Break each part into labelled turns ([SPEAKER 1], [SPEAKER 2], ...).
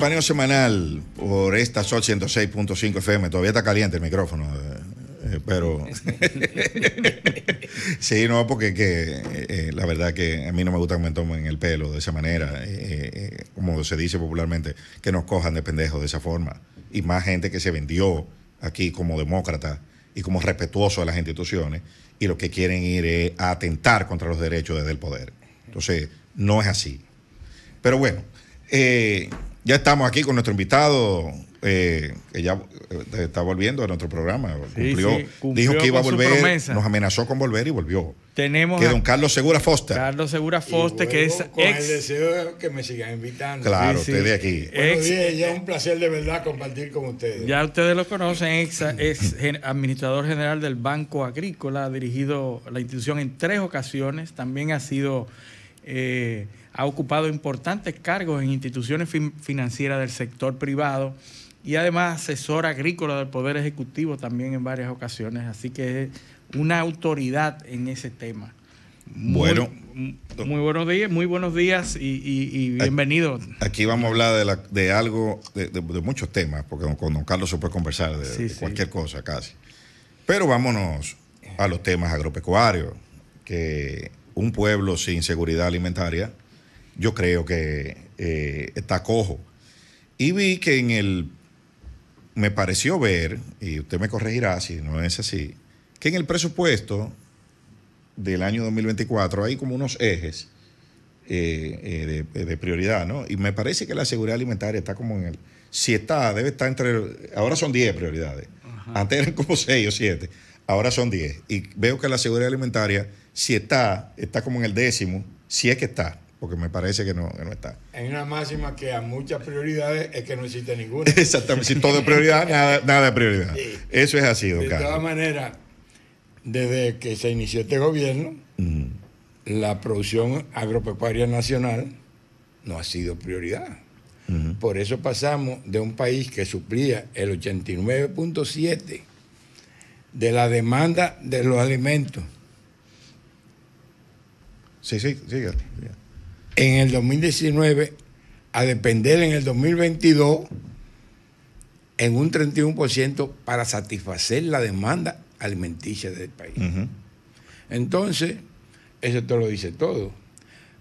[SPEAKER 1] El semanal por esta SOT 106.5 FM. Todavía está caliente el micrófono, eh, eh, pero. sí, no, porque eh, la verdad que a mí no me gusta que me tomen el pelo de esa manera, como se dice popularmente, que nos cojan de pendejos de esa forma. Y más gente que se vendió aquí como demócrata y como respetuoso de las instituciones y lo que quieren ir es a atentar contra los derechos desde el poder. Entonces, no es así. Pero bueno. Eh, ya estamos aquí con nuestro invitado, eh, que ya eh, está volviendo a nuestro programa. cumplió, dijo que iba a volver, nos amenazó con volver y volvió.
[SPEAKER 2] Tenemos que a, don
[SPEAKER 1] Carlos Segura Foster.
[SPEAKER 2] Carlos Segura Foster, que es ex. el
[SPEAKER 3] deseo que me sigan invitando.
[SPEAKER 1] Claro, ustedes de aquí.
[SPEAKER 2] Ex, días,
[SPEAKER 3] ya un placer de verdad compartir con ustedes.
[SPEAKER 2] Ya ustedes lo conocen, ex administrador general del Banco Agrícola, ha dirigido la institución en tres ocasiones, también ha sido eh, ha ocupado importantes cargos en instituciones financieras del sector privado y además asesor agrícola del Poder Ejecutivo también en varias ocasiones, así que es una autoridad en ese tema. Muy, bueno, muy buenos días, muy buenos días y, bienvenido.
[SPEAKER 1] Aquí vamos a hablar de, algo, de, muchos temas, porque con don Carlos se puede conversar de, cualquier cosa casi. Pero vámonos a los temas agropecuarios, que un pueblo sin seguridad alimentaria, yo creo que eh, está cojo. Y vi que en el, me pareció ver, y usted me corregirá si no es así, que en el presupuesto del año 2024 hay como unos ejes eh, eh, de, prioridad, ¿no? Y me parece que la seguridad alimentaria está como en el... Si está, debe estar entre... Ahora son 10 prioridades. Antes eran como 6 o 7 ahora son 10. Y veo que la seguridad alimentaria, si está, está como en el décimo, si es que está, porque me parece que no, no está.
[SPEAKER 3] Hay una máxima que a muchas prioridades es que no existe ninguna.
[SPEAKER 1] Exactamente, si todo es prioridad, nada, nada prioridad. Eso es así, De todas
[SPEAKER 3] maneras, desde que se inició este gobierno, la producción agropecuaria nacional no ha sido prioridad. Por eso pasamos de un país que suplía el 89.7 de la demanda de los alimentos. Sí, sí, Sí. En el 2019 a depender en el 2022 en un 31% para satisfacer la demanda alimenticia del país. Entonces, eso te lo dice todo.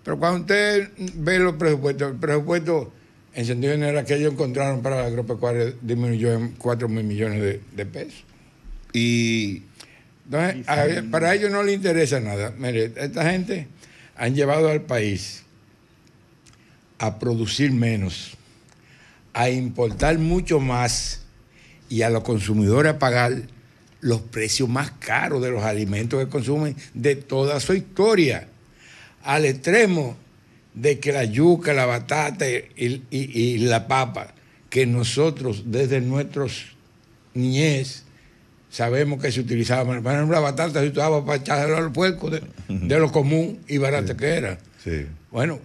[SPEAKER 3] Pero cuando usted ve los presupuestos, el presupuesto en sentido general que ellos encontraron para la agropecuaria disminuyó en 4 mil millones de pesos. Y para ellos no les interesa nada. Mire, esta gente han llevado al país a producir menos, a importar mucho más y a los consumidores a pagar los precios más caros de los alimentos que consumen de toda su historia, al extremo de que la yuca, la batata y, y la papa, que nosotros desde nuestros niñez sabemos que se utilizaba, por ejemplo, batata se usaba para echarlo al puerco de, lo común y barato que era. Bueno,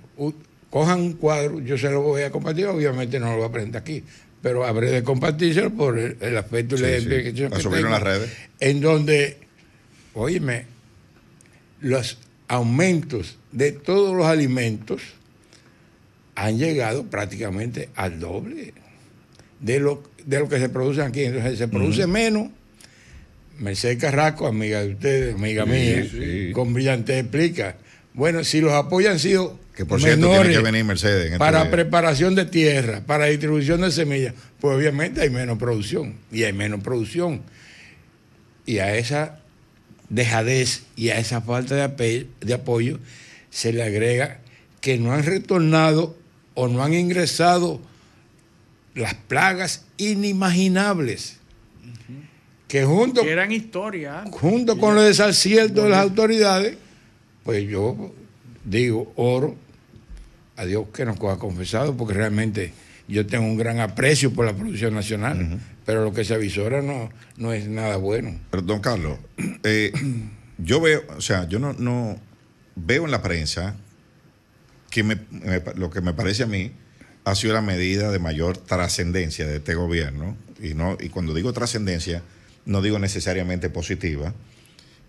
[SPEAKER 3] cojan un cuadro, yo se lo voy a compartir, obviamente no lo voy a presentar aquí, pero habré de compartir por el, aspecto de y que en las redes. En donde, óyeme, los aumentos de todos los alimentos han llegado prácticamente al doble de lo, de lo que se produce aquí. Entonces se produce menos Mercedes Carrasco, amiga de ustedes, amiga mía, con brillante explica. Bueno, si los apoyos han sido oh, que por cierto que
[SPEAKER 1] venir Mercedes este para
[SPEAKER 3] preparación de tierra, para distribución de semillas, pues obviamente hay menos producción y hay menos producción. Y a esa dejadez y a esa falta de, apoyo, se le agrega que no han retornado o no han ingresado las plagas inimaginables que junto, junto con lo desacierto de las autoridades, pues yo digo, oro a Dios que nos coja confesado, porque realmente yo tengo un gran aprecio por la producción nacional, pero lo que se avisora no, no es nada bueno.
[SPEAKER 1] Pero, don Carlos, eh, yo veo, o sea, yo no, veo en la prensa que lo que me parece a mí ha sido la medida de mayor trascendencia de este gobierno, y, no, y cuando digo trascendencia, no digo necesariamente positiva,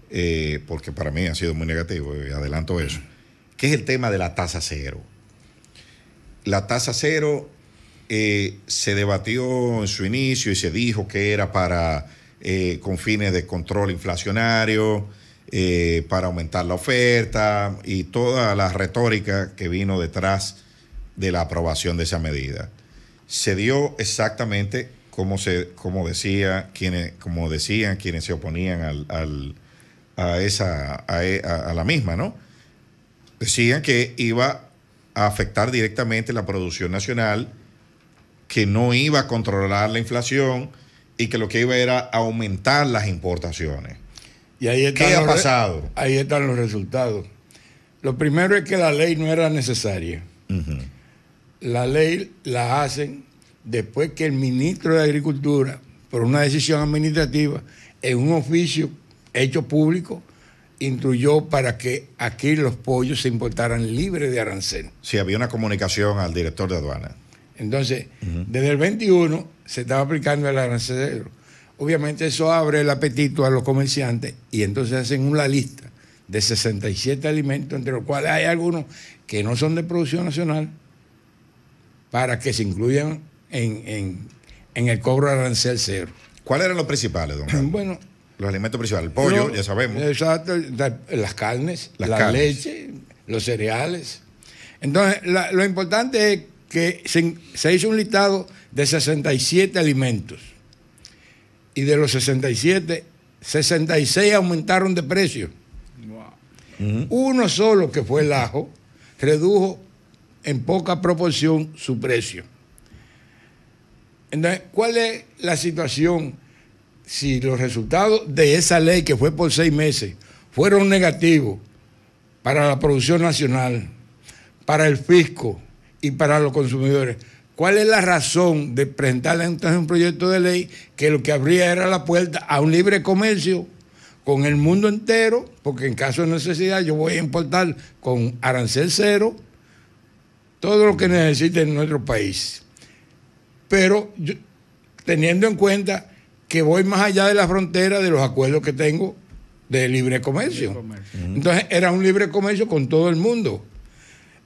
[SPEAKER 1] eh, porque para mí ha sido muy negativo, y adelanto eso, que es el tema de la tasa cero. La tasa cero eh, se debatió en su inicio y se dijo que era para eh, con fines de control inflacionario, para aumentar la oferta y toda la retórica que vino detrás de la aprobación de esa medida. Se dio exactamente como, se, como, decía, quienes, como decían quienes se oponían a, esa, e, a, la misma, ¿no? Decían que iba a afectar directamente la producción nacional, que no iba a controlar la inflación y que lo que iba era aumentar las importaciones. Y ahí ¿Qué ha pasado? Ahí están los resultados. Lo
[SPEAKER 3] primero es que la ley no era necesaria. La ley la hacen después que el ministro de Agricultura, por una decisión administrativa, en un oficio hecho público, instruyó para que aquí los pollos se importaran libres de arancel.
[SPEAKER 1] Sí, había una comunicación al director de aduana.
[SPEAKER 3] Entonces, desde el 21 se estaba aplicando el arancel. Obviamente eso abre el apetito a los comerciantes y entonces hacen una lista de 67 alimentos, entre los cuales hay algunos que no son de producción nacional, para que se incluyan en, el cobro arancel cero. ¿Cuáles eran los principales, don? Bueno, los alimentos principales, el pollo, ya sabemos. Exacto, las carnes, la leche, los cereales. Entonces, lo importante es que se, hizo un listado de 67 alimentos. Y de los 67, 66 aumentaron de precio. Uno solo, que fue el ajo, redujo en poca proporción su precio. Entonces, ¿cuál es la situación si los resultados de esa ley que fue por seis meses fueron negativos para la producción nacional, para el fisco y para los consumidores? ¿Cuál es la razón de presentar entonces un proyecto de ley que lo que abría era la puerta a un libre comercio con el mundo entero? Porque en caso de necesidad yo voy a importar con arancel cero todo lo que necesite en nuestro país pero teniendo en cuenta que voy más allá de la frontera de los acuerdos que tengo de libre comercio. Entonces era un libre comercio con todo el mundo.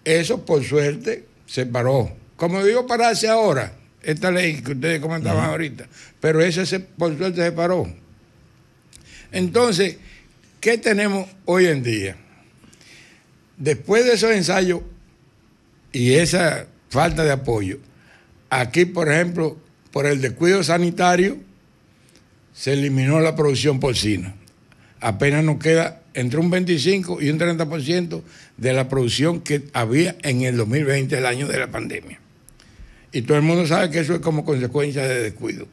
[SPEAKER 3] Eso, por suerte, se paró. Como digo, pararse ahora, esta ley que ustedes comentaban ahorita, pero eso se, por suerte, se paró. Entonces, ¿qué tenemos hoy en día? Después de esos ensayos y esa falta de apoyo, Aquí, por ejemplo, por el descuido sanitario, se eliminó la producción porcina. Apenas nos queda entre un 25 y un 30% de la producción que había en el 2020, el año de la pandemia. Y todo el mundo sabe que eso es como consecuencia de descuido.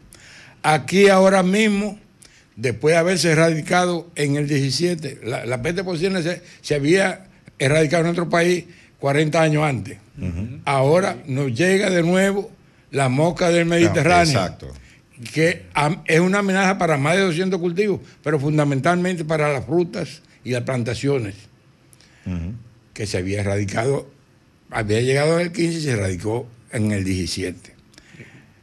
[SPEAKER 3] Aquí ahora mismo, después de haberse erradicado en el 17, la, la peste porcina se, había erradicado en otro país 40 años antes. Ahora nos llega de nuevo la mosca del Mediterráneo. Que es una amenaza para más de 200 cultivos, pero fundamentalmente para las frutas y las plantaciones, que se había erradicado, había llegado en el 15 y se erradicó en el 17.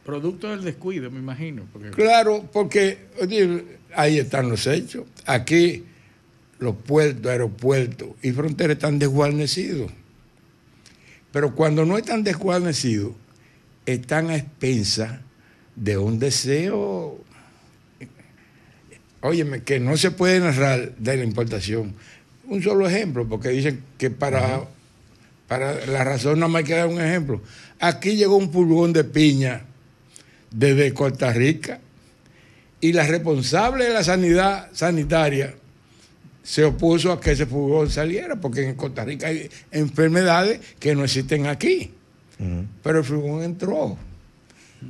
[SPEAKER 2] Producto del descuido, me imagino.
[SPEAKER 3] Claro, porque ahí están los hechos. Aquí los puertos, aeropuertos y fronteras están desguarnecidos. Pero cuando no están desguarnecidos, están a expensa de un deseo, óyeme, que no se puede narrar de la importación. Un solo ejemplo, porque dicen que para, para la razón no que dar un ejemplo. Aquí llegó un pulgón de piña desde Costa Rica y la responsable de la sanidad sanitaria se opuso a que ese pulgón saliera, porque en Costa Rica hay enfermedades que no existen aquí. Pero el furgón entró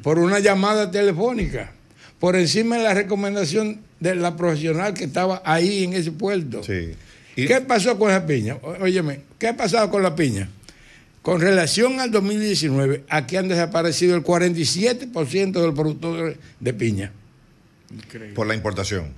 [SPEAKER 3] por una llamada telefónica, por encima de la recomendación de la profesional que estaba ahí en ese puerto. ¿Qué pasó con la piña? Óyeme, ¿qué ha pasado con la piña? Con relación al 2019, aquí han desaparecido el 47% del productor de piña.
[SPEAKER 1] Por la importación.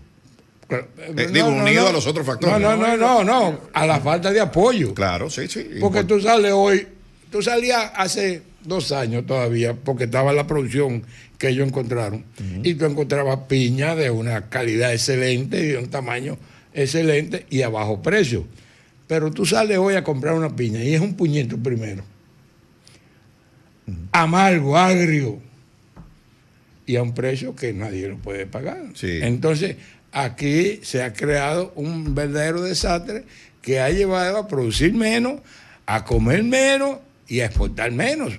[SPEAKER 3] Eh, digo, unido a los otros factores. No, no, no, no, no, a la falta de apoyo. Claro, sí, sí. Porque tú sales hoy tú salías hace dos años todavía, porque estaba la producción que ellos encontraron, y tú encontrabas piña de una calidad excelente de un tamaño excelente y a bajo precio. Pero tú sales hoy a comprar una piña y es un puñito primero. Amargo, agrio. Y a un precio que nadie lo puede pagar. Entonces, aquí se ha creado un verdadero desastre que ha llevado a producir menos, a comer menos y a exportar menos.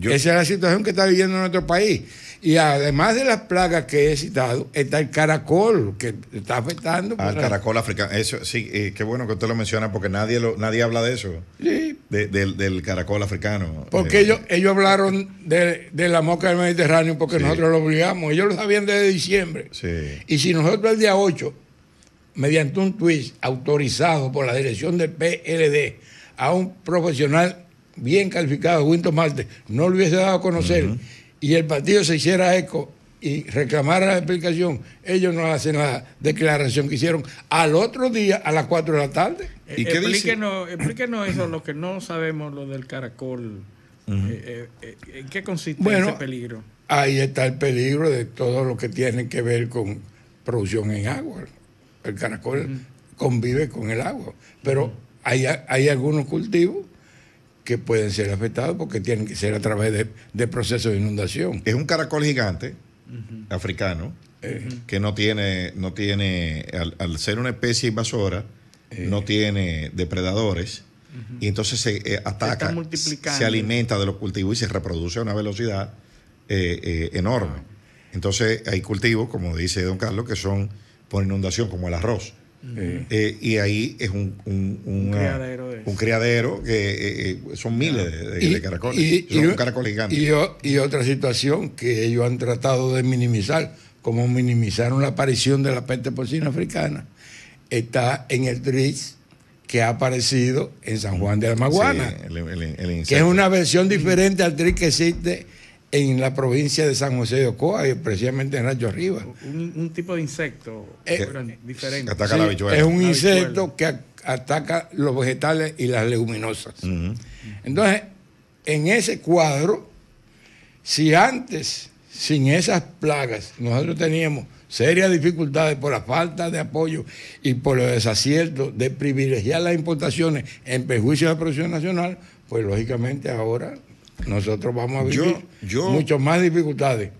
[SPEAKER 3] Esa es la situación que está viviendo nuestro país. Y además de las plagas que he citado,
[SPEAKER 1] está el caracol que está afectando. al ah, el caracol africano. Eso, sí, eh, qué bueno que usted lo menciona porque nadie nadie habla de eso. Sí. del, caracol africano.
[SPEAKER 3] Porque eh, ellos, hablaron de, la mosca del Mediterráneo porque nosotros lo obligamos. Ellos lo sabían desde diciembre. Sí. Y si nosotros el día 8, mediante un tweet autorizado por la dirección del PLD a un profesional bien calificado, Winton Marte, no lo hubiese dado a conocer y el partido se hiciera eco y reclamara la explicación, ellos no hacen la declaración que hicieron al otro día a las 4 de la tarde. ¿Y ¿qué explíquenos,
[SPEAKER 2] explíquenos eso, lo que no sabemos, lo del caracol. Eh, eh, eh, ¿En qué consiste ese peligro?
[SPEAKER 3] Ahí está el peligro de todo lo que tiene que ver con producción en agua. El caracol convive con el agua, pero hay, hay algunos cultivos que pueden ser afectados porque tienen que ser a través de, procesos de inundación.
[SPEAKER 1] Es un caracol gigante africano eh. que no tiene, no tiene al, ser una especie invasora, eh. no tiene depredadores. Y entonces se eh, ataca, se, alimenta de los cultivos y se reproduce a una velocidad enorme. Entonces hay cultivos, como dice don Carlos, que son por inundación, como el arroz eh, y ahí es un, un, criadero, que eh, eh, pues, son miles de, y, caracoles. Y, otra
[SPEAKER 3] situación que ellos han tratado de minimizar, como minimizaron la aparición de la peste porcina africana, está en el triz que ha aparecido en San Juan de Almaguana, que es una versión diferente al triz que existe en la provincia de San José de Ocoa, y precisamente en Rancho Arriba. Un, tipo de insecto eh, diferente. Es un insecto que ataca los vegetales y las leguminosas. Entonces, en ese cuadro, si antes, sin esas plagas, nosotros teníamos serias dificultades por la falta de apoyo y por los desacierto de privilegiar las importaciones en perjuicio de la producción nacional, pues lógicamente ahora nosotros vamos a vivir yo, mucho más
[SPEAKER 1] dificultades.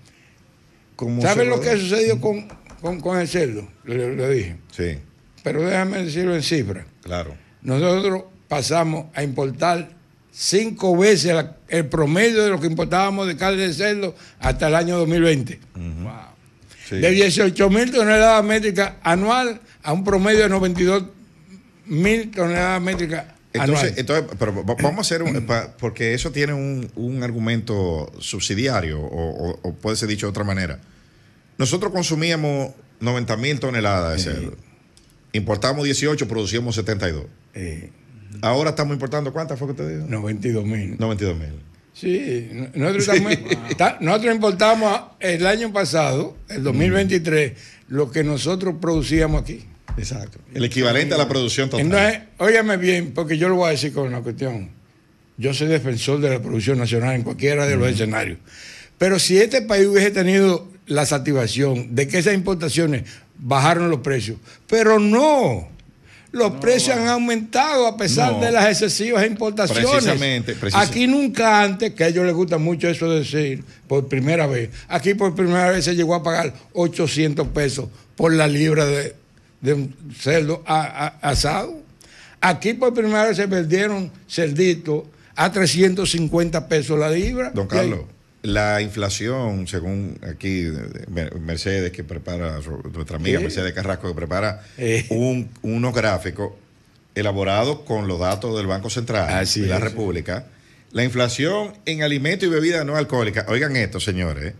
[SPEAKER 1] ¿Saben lo que ha sucedido
[SPEAKER 3] con, con el cerdo? Le, dije. Sí. Pero déjame decirlo en cifras. Claro. Nosotros pasamos a importar cinco veces el promedio de lo que importábamos de carne de cerdo hasta el año 2020. wow.
[SPEAKER 2] De 18
[SPEAKER 3] mil toneladas métricas anual a un promedio de 92 mil toneladas métricas entonces,
[SPEAKER 1] entonces, pero vamos a hacer un, porque eso tiene un, argumento subsidiario o, puede ser dicho de otra manera. Nosotros consumíamos 90 mil toneladas de cerdo. Importamos 18, producíamos 72. Ahora estamos importando, ¿cuántas fue que te digo? 92 mil. 92 mil.
[SPEAKER 3] Sí, nosotros, importamos el año pasado, el 2023, lo que nosotros producíamos aquí. Exacto.
[SPEAKER 1] El equivalente a la producción total.
[SPEAKER 3] Entonces, bien, porque yo lo voy a decir con una cuestión. Yo soy defensor de la producción nacional en cualquiera de los escenarios. Pero si este país hubiese tenido la satisfacción de que esas importaciones bajaron los precios, pero no. Los precios han aumentado a pesar de las excesivas importaciones. Precisamente, Aquí nunca antes, que a ellos les gusta mucho eso decir, por primera vez, aquí por primera vez se llegó a pagar 800 pesos por la libra de, de un cerdo asado. Aquí por primera vez se perdieron cerditos a 350 pesos la libra.
[SPEAKER 1] Don Carlos, la inflación, según aquí eh, Mercedes, que prepara, nuestra amiga Mercedes Carrasco, que prepara eh. un, unos gráficos elaborados con los datos del Banco Central de la República. La inflación en alimentos y bebidas no alcohólicas. Oigan esto, señores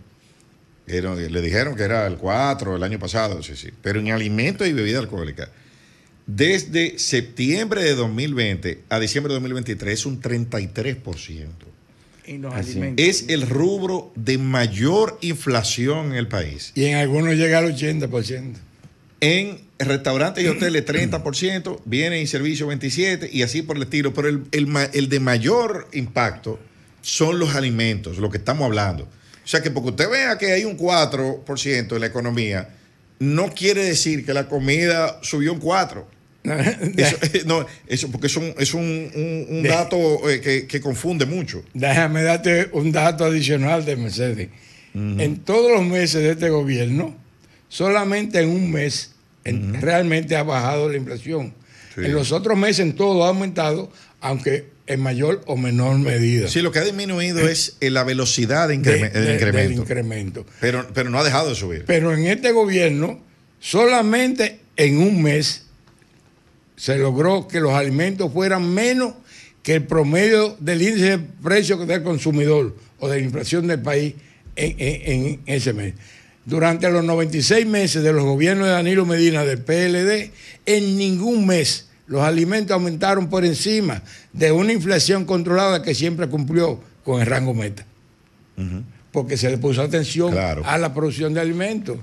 [SPEAKER 1] le dijeron que era el 4 el año pasado, sí, sí. Pero en alimentos y bebida alcohólica, desde septiembre de 2020 a diciembre de 2023 es un 33%. Es el rubro de mayor inflación en el país.
[SPEAKER 3] Y en algunos llega al 80%.
[SPEAKER 1] En restaurantes y hoteles 30%, bienes y servicios 27% y así por el estilo. Pero el de mayor impacto son los alimentos, lo que estamos hablando. O sea que porque usted vea que hay un 4% en la economía, no quiere decir que la comida subió un 4%. Eh, no, eso porque es un, dato eh, que, confunde mucho.
[SPEAKER 3] Déjame darte un dato adicional de Mercedes. En todos los meses de este gobierno, solamente en un mes realmente ha bajado la inflación. En los otros meses en todo ha aumentado, aunque en mayor o menor medida. Sí, lo que
[SPEAKER 1] ha disminuido eh, es eh, la velocidad de, incremento. Pero, pero no ha dejado de subir.
[SPEAKER 3] Pero en este gobierno, solamente en un mes se logró que los alimentos fueran menos que el promedio del índice de precios del consumidor o de la inflación del país en, en ese mes. Durante los 96 meses de los gobiernos de Danilo Medina del PLD, en ningún mes los alimentos aumentaron por encima de una inflación controlada que siempre cumplió con el rango meta. Porque se le puso atención a la producción de alimentos.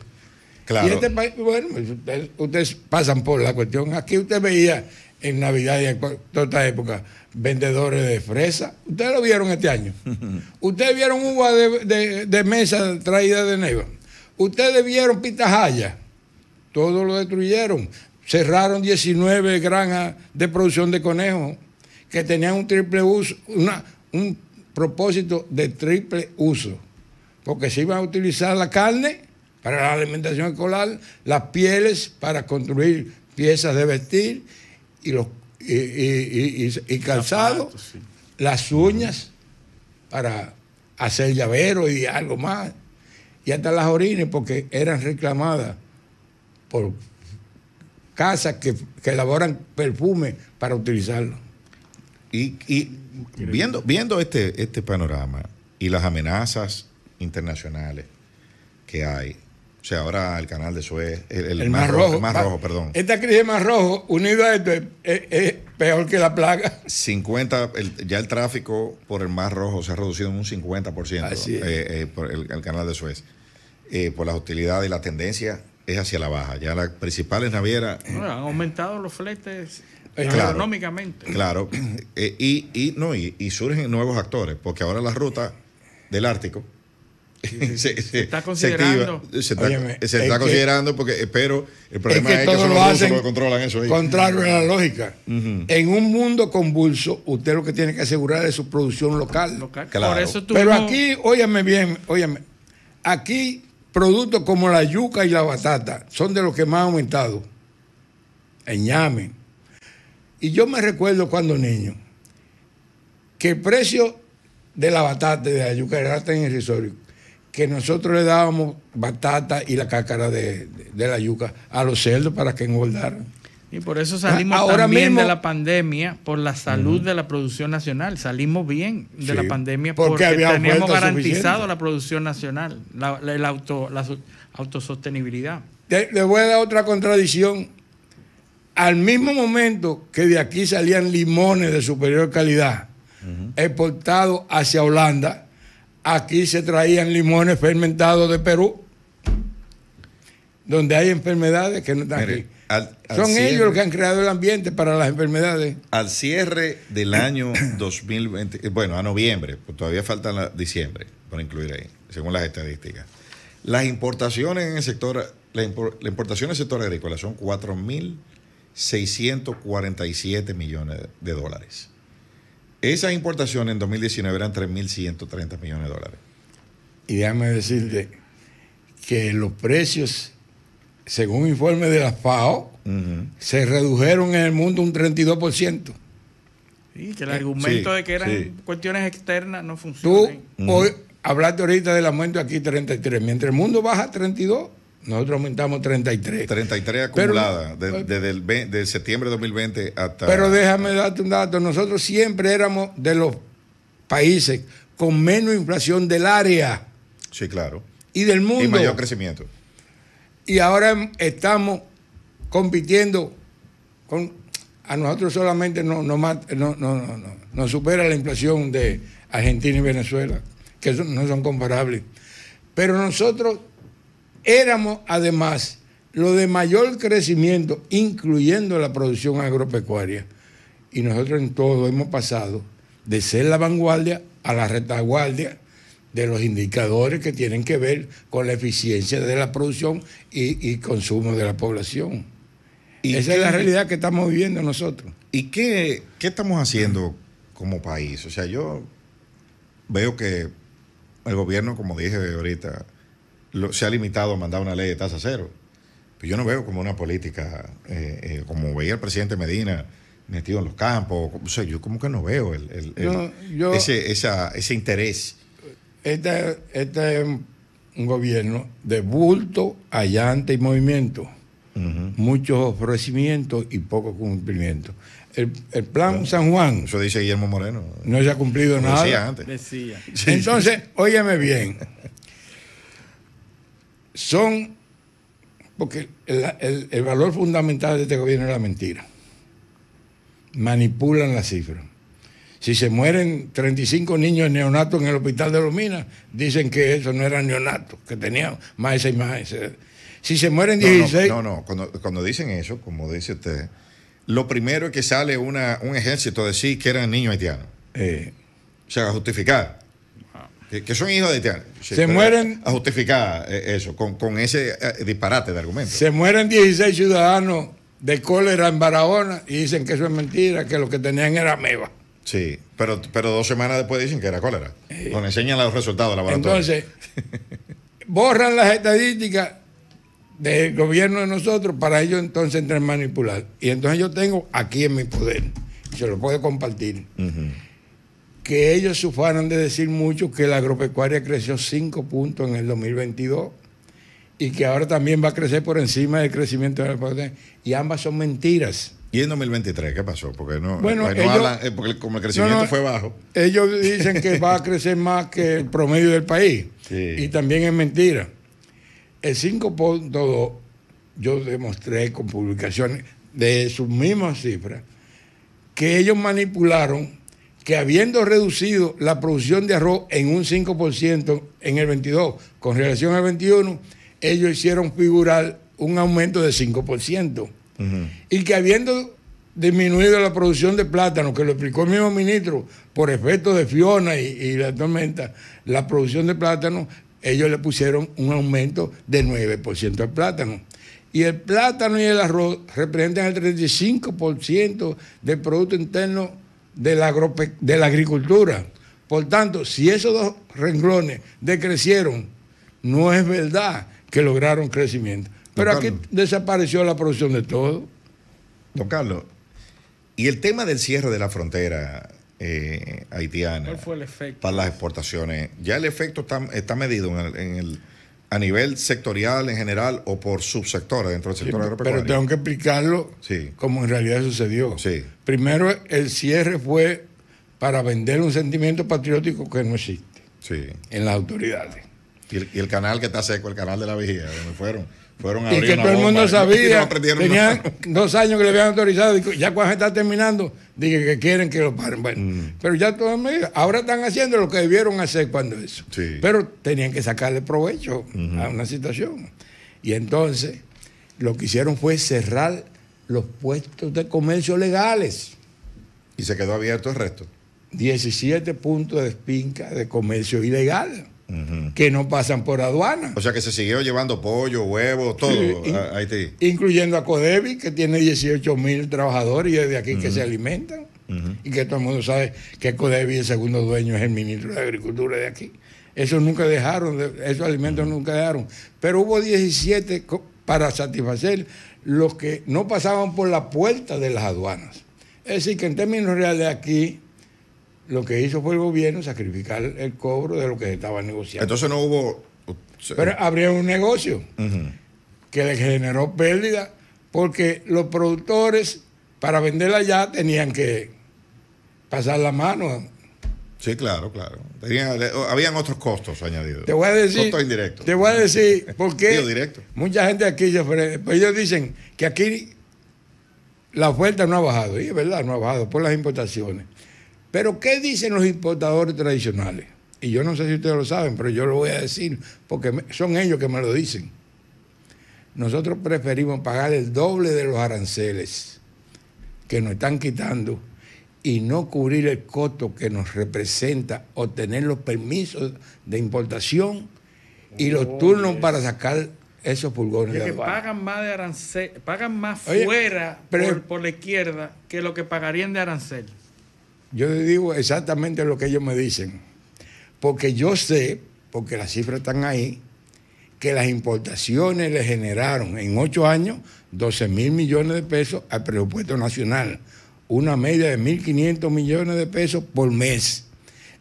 [SPEAKER 3] Claro. Y este país, bueno, ustedes, pasan por la cuestión. Aquí usted veía en Navidad y en toda esta época vendedores de fresa. Ustedes lo vieron este año. ustedes vieron uva de, mesa traída de Neva. Ustedes vieron pitahaya. Todo lo destruyeron cerraron 19 granjas de producción de conejos que tenían un triple uso, un propósito de triple uso, porque se iba a utilizar la carne para la alimentación escolar, las pieles para construir piezas de vestir y, los, y, calzado, las uñas para hacer llavero y algo más, y hasta las orines porque eran reclamadas por
[SPEAKER 1] casas que, elaboran perfume para utilizarlo. Y, viendo, viendo este, este panorama y las amenazas internacionales que hay, o sea, ahora el canal de Suez, el, mar más, rojo, rojo, perdón. Esta crisis más rojo, unido a esto, es, peor que la plaga. 50, ya el tráfico por el mar rojo se ha reducido en un 50% por eh, eh, el, canal de Suez, eh, por las hostilidades y la tendencia es hacia la baja. Ya las principales navieras.
[SPEAKER 2] han aumentado los fletes económicamente.
[SPEAKER 1] Claro. Eh, y, no, y, surgen nuevos actores, porque ahora la ruta del Ártico. se, está considerando. Se, está, considerando porque, eh, pero el problema es que, es controlan eso.
[SPEAKER 3] Contrario a la lógica.
[SPEAKER 1] En
[SPEAKER 3] un mundo convulso, usted lo que tiene que asegurar es su producción local. Pero aquí, óyeme bien, óyeme, aquí Productos como la yuca y la batata son de los que más han aumentado. en ñame. Y yo me recuerdo cuando niño que el precio de la batata y de la yuca era tan irrisorio que nosotros le dábamos batata y la cáscara de, de la yuca a los cerdos para que engordaran. Y por eso ah, salimos Ahora también de
[SPEAKER 2] la pandemia, por la salud de la producción nacional. Salimos bien de la pandemia porque, teníamos garantizado la producción nacional, la, autosostenibilidad.
[SPEAKER 3] Le, voy a dar otra contradicción. Al mismo momento que de aquí salían limones de superior calidad exportados hacia Holanda, aquí se traían limones fermentados de Perú, donde hay enfermedades que no están aquí.
[SPEAKER 1] Son ellos los que han
[SPEAKER 3] creado el ambiente para las enfermedades.
[SPEAKER 1] Al cierre del año 2020, eh, bueno, a noviembre, pues todavía falta diciembre, por incluir ahí, según las estadísticas. Las importaciones en el sector, la, importación sector agrícola son 4.647 millones de dólares. Esas importaciones en 2019 eran 3.130 millones de dólares. Y déjame decirte que los precios según un informe de la FAO,
[SPEAKER 3] se redujeron en el mundo un 32%. Y que el argumento de que eran
[SPEAKER 2] cuestiones externas no funciona. Tú hoy
[SPEAKER 3] hablaste ahorita del aumento
[SPEAKER 1] aquí 33. Mientras el mundo baja 32, nosotros aumentamos 33. 33 acumulada, desde, eh, septiembre de 2020 hasta... Pero
[SPEAKER 3] déjame darte un dato. Nosotros siempre éramos de los países con menos inflación del área. Sí, claro. Y del mundo. Y mayor crecimiento y ahora estamos compitiendo con... A nosotros solamente no, no, no, no, no supera la inflación de Argentina y Venezuela, que no son comparables. Pero nosotros éramos además lo de mayor crecimiento, incluyendo la producción agropecuaria. Y nosotros en todo hemos pasado de ser la vanguardia a la retaguardia de los indicadores que tienen que ver con la eficiencia de la producción y, consumo de la población.
[SPEAKER 1] ¿Y Esa es la realidad que estamos viviendo nosotros. ¿Y qué, qué estamos haciendo como país? O sea, yo veo que el gobierno, como dije ahorita, se ha limitado a mandar una ley de tasa cero. Pero yo no veo como una política, eh, eh, como veía el presidente Medina metido en los campos. O sea, yo como que no veo ese, ese interés
[SPEAKER 3] este, este, es un gobierno de bulto, allante y movimiento. Muchos ofrecimientos y poco cumplimiento. El, plan San Juan. Eso dice Guillermo Moreno. No se ha cumplido nada. Decía antes. Entonces, óyeme bien. Son. Porque el valor fundamental de este gobierno es la mentira. Manipulan las cifras si se mueren 35 niños neonatos en el hospital de los dicen que eso no eran neonatos, que tenían más esa imagen.
[SPEAKER 1] Si se mueren 16... No, no, Cuando, dicen eso, como dice usted, lo primero es que sale un ejército a decir que eran niños haitianos. Eh. O sea, a justificar. Ah. Que, son hijos de haitianos. se mueren... A justificar eh, eso, con, ese eh, disparate de argumento.
[SPEAKER 3] Se mueren 16 ciudadanos de cólera en Barahona y dicen que eso es mentira, que lo que tenían era meba.
[SPEAKER 1] Sí, pero, pero dos semanas después dicen que era cólera. Eh, enseñan los resultados la laboratorio.
[SPEAKER 3] Entonces, borran las estadísticas del gobierno de nosotros para ellos entonces entrar manipular. Y entonces yo tengo aquí en mi poder, se lo puedo compartir, que ellos sufran de decir mucho que la agropecuaria creció 5 puntos en el 2022 y que ahora también va a crecer por encima del crecimiento de la
[SPEAKER 1] Y ambas son mentiras. ¿Y en 2023 qué pasó? Porque no, eh, pues eh, porque como el crecimiento fue bajo.
[SPEAKER 3] Ellos dicen que va a crecer más que el promedio del país. Y también es mentira. El 5.2 yo demostré con publicaciones de sus mismas cifras que ellos manipularon que habiendo reducido la producción de arroz en un 5% en el 22 con relación al 21, ellos hicieron figurar un aumento de 5% y que habiendo disminuido la producción de plátano, que lo explicó el mismo ministro, por efecto de Fiona y, la tormenta, la producción de plátano, ellos le pusieron un aumento de 9% al plátano. Y el plátano y el arroz representan el 35% del Producto Interno de la, de la agricultura. Por tanto, si esos dos renglones decrecieron, no es verdad que lograron crecimiento. Pero aquí desapareció la producción de
[SPEAKER 1] todo. Don Carlos, y el tema del cierre de la frontera eh, haitiana fue el para las exportaciones, ¿ya el efecto está, medido en a nivel sectorial en general o por subsectores dentro del sector agropecuario? Pero tengo que
[SPEAKER 3] explicarlo como en realidad sucedió. Primero, el cierre fue para vender un sentimiento patriótico que no existe
[SPEAKER 1] en las autoridades. Y el, canal que está seco, el canal de la vigía, donde fueron. fueron a y que todo el mundo sabía, tenían
[SPEAKER 3] dos años que le habían autorizado, y ya cuando está terminando, dije que quieren que lo paren. Bueno, mm. pero ya todos ahora están haciendo lo que debieron hacer cuando eso. Pero tenían que sacarle provecho a una situación. Y entonces, lo que hicieron fue cerrar los puestos de comercio legales. ¿Y se quedó abierto el resto? 17 puntos de espinca de comercio ilegal que no pasan por aduana.
[SPEAKER 1] O sea que se siguió llevando pollo, huevos, todo a Haití.
[SPEAKER 3] Incluyendo a Codevi, que tiene 18 mil trabajadores y es de aquí que se alimentan. Y que todo el mundo sabe que Codevi, el segundo dueño, es el ministro de Agricultura de aquí. Eso nunca dejaron, esos alimentos nunca dejaron. Pero hubo 17 para satisfacer los que no pasaban por la puerta de las aduanas. Es decir, que en términos reales aquí lo que hizo fue el gobierno sacrificar el cobro de lo que se estaba negociando. Entonces no hubo... Pero abrieron un negocio que le generó pérdida porque los productores para venderla ya tenían que pasar la mano.
[SPEAKER 1] Sí, claro, claro. habían otros costos añadidos.
[SPEAKER 3] Te Costos indirectos. Te voy a decir porque directo. mucha gente aquí pues ellos dicen que aquí la oferta no ha bajado. Y es verdad, no ha bajado por las importaciones pero ¿qué dicen los importadores tradicionales? Y yo no sé si ustedes lo saben, pero yo lo voy a decir porque son ellos que me lo dicen. Nosotros preferimos pagar el doble de los aranceles que nos están quitando y no cubrir el costo que nos representa obtener los permisos de importación y los turnos para sacar esos pulgones de que pagan
[SPEAKER 2] más de arancel, pagan más fuera por, la izquierda que lo que pagarían de aranceles.
[SPEAKER 3] Yo les digo exactamente lo que ellos me dicen, porque yo sé, porque las cifras están ahí, que las importaciones le generaron en ocho años 12 mil millones de pesos al presupuesto nacional, una media de 1.500 millones de pesos por mes.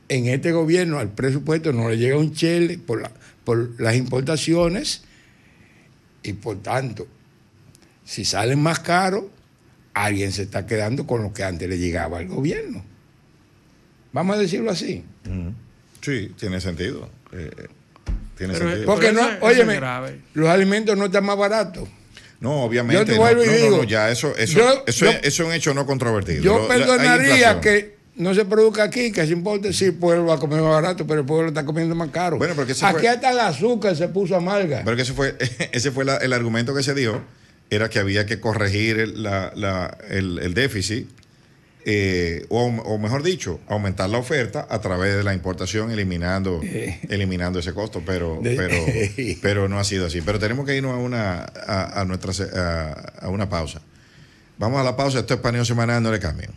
[SPEAKER 3] En este gobierno al presupuesto no le llega un chile por, por las importaciones y por tanto, si salen más caros, alguien se está quedando con lo que antes le llegaba al gobierno. Vamos a decirlo así.
[SPEAKER 1] Sí, tiene sentido. Eh, tiene sentido. Porque no, óyeme,
[SPEAKER 3] los alimentos no están más baratos.
[SPEAKER 1] No, obviamente. Yo te vuelvo y digo, ya eso, eso, eso, es, eso, es un hecho no controvertido. Yo perdonaría
[SPEAKER 3] que no se produzca aquí, que se importe si el pueblo va a comer más barato, pero el pueblo está comiendo más caro. Bueno, aquí hasta el azúcar se puso amarga.
[SPEAKER 1] Pero que ese fue, ese fue el argumento que se dio, era que había que corregir el déficit eh, o, mejor dicho, aumentar la oferta a través de la importación, eliminando, eh. eliminando ese costo, pero, pero, pero no ha sido así. Pero tenemos que irnos a una, a, a, una pausa. Vamos a la pausa, esto es paneo semanal, no le cambien.